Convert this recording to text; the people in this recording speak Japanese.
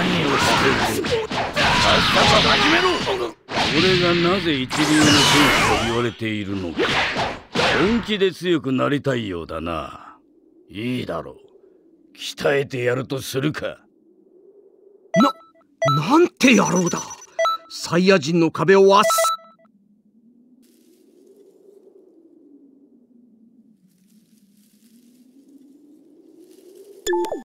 何をしてるさっさと始めろ俺がなぜ一流の選手と言われているのか本気で強くなりたいようだないいだろう鍛えてやるとするかな、なんて野郎だサイヤ人の壁をあっ